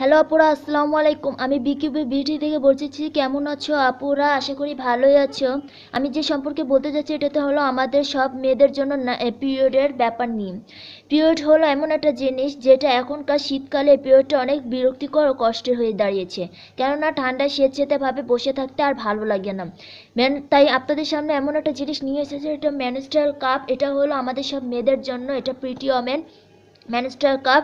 hello আপুরা আসসালামু আলাইকুম আমি বিকিউবি বিটি থেকে বলছি কেমন আছো আপুরা আশা করি ভালোই আছো আমি যে সম্পর্কে বলতে যাচ্ছি এটাতে হলো আমাদের সব মেয়েদের জন্য পিরিয়ডের ব্যাপার নিয়ে পিরিয়ড হলো এমন একটা জিনিস যেটা এখনকার শীতকালে পিরিয়ডটা অনেক বিরক্তিকর ও কষ্টের হয়ে দাঁড়িয়েছে কেননা ঠান্ডা স্বেচ্ছেতেভাবে বসে থাকতে আর ভালো লাগে না ম্যান তাই আপনাদের সামনে এমন একটা জিনিস নিয়ে এসেছে এটা ম্যানেস্টার কাপ এটা হলো আমাদের সব মেয়েদের জন্য এটা প্রিটি ওমেন ম্যানেস্টার কাপ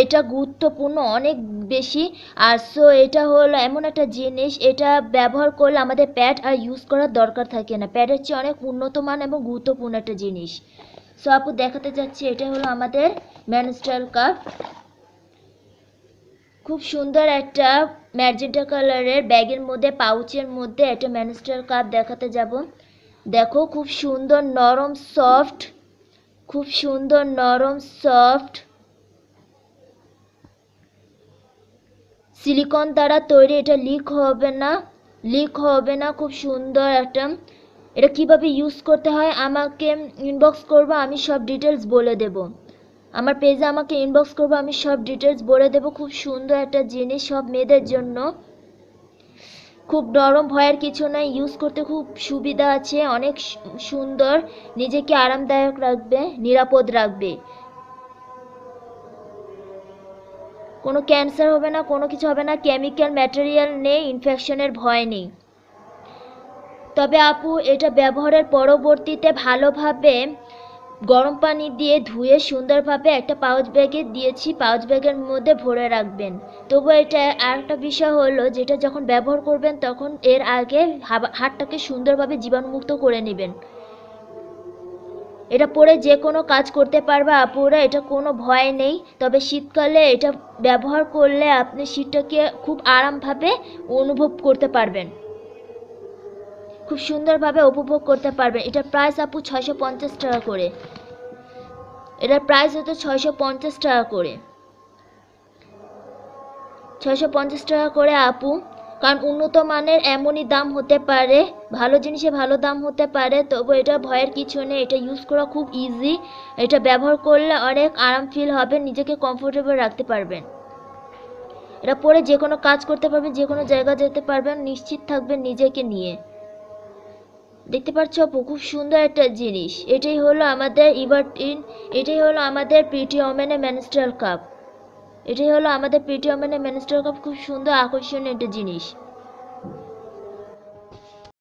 এটা গুরুত্বপূর্ণ অনেক বেশি আর সো এটা হলো এমন একটা জিনিস এটা ব্যবহার করলে আমাদের প্যাড আর ইউজ করার দরকার থাকে না প্যাডের চেয়ে অনেক উন্নত মান এবং গুরুত্বপূর্ণ একটা জিনিস সো আপু দেখাতে যাচ্ছি এটা হলো আমাদের ম্যানেস্টার কাপ খুব সুন্দর একটা ম্যাজেন্টা কালারের ব্যাগের মধ্যে পাউচের মধ্যে একটা ম্যানেস্টার কাপ দেখাতে যাব দেখো খুব সুন্দর নরম সফট খুব সুন্দর নরম সফট সিলিকন দ্বারা তৈরি এটা লিক হবে না লিক হবে না খুব সুন্দর একটা এটা কিভাবে ইউজ করতে হয় আমাকে ইনবক্স করবো আমি সব ডিটেলস বলে দেব আমার পেজে আমাকে ইনবক্স করবো আমি সব ডিটেলস বলে দেব খুব সুন্দর একটা জিনিস সব মেয়েদের জন্য খুব নরম ভয়ের কিছু নয় ইউজ করতে খুব সুবিধা আছে অনেক সুন্দর নিজেকে আরামদায়ক রাখবে নিরাপদ রাখবে কোনো ক্যান্সার হবে না কোনো কিছু হবে না কেমিক্যাল ম্যাটেরিয়াল নেই ইনফেকশনের ভয় নেই তবে আপু এটা ব্যবহারের পরবর্তীতে ভালোভাবে গরম পানি দিয়ে ধুয়ে সুন্দরভাবে একটা পাউচ ব্যাগে দিয়েছি পাউচ ব্যাগের মধ্যে ভরে রাখবেন তবু এটা আর একটা বিষয় হলো যেটা যখন ব্যবহার করবেন তখন এর আগে হাটটাকে সুন্দরভাবে জীবাণুমুক্ত করে নেবেন এটা পরে যে কোনো কাজ করতে পারবে আপুরা এটা কোনো ভয় নেই তবে শীতকালে এটা ব্যবহার করলে আপনি শীতটাকে খুব আরামভাবে অনুভব করতে পারবেন খুব সুন্দরভাবে উপভোগ করতে পারবেন এটার প্রাইস আপু ছয়শো পঞ্চাশ টাকা করে এটার প্রাইস হতো ছয়শো পঞ্চাশ টাকা করে ছয়শো পঞ্চাশ টাকা করে আপু কারণ উন্নত মানের এমনই দাম হতে পারে ভালো জিনিসে ভালো দাম হতে পারে তবু এটা ভয়ের কিছু নেই এটা ইউজ করা খুব ইজি এটা ব্যবহার করলে অনেক আরাম ফিল হবে নিজেকে কমফোর্টেবল রাখতে পারবেন এটা পরে যে কোনো কাজ করতে পারবেন যে কোনো জায়গা যেতে পারবেন নিশ্চিত থাকবেন নিজেকে নিয়ে দেখতে পাচ্ছ খুব সুন্দর একটা জিনিস এটাই হলো আমাদের ইভার ইন এটাই হলো আমাদের পিটি ওমেনে ম্যানিস্টার কাপ এটাই হলো আমাদের পিটি ওমেনে ম্যানিস্টার কাপ খুব সুন্দর আকর্ষণীয় একটা জিনিস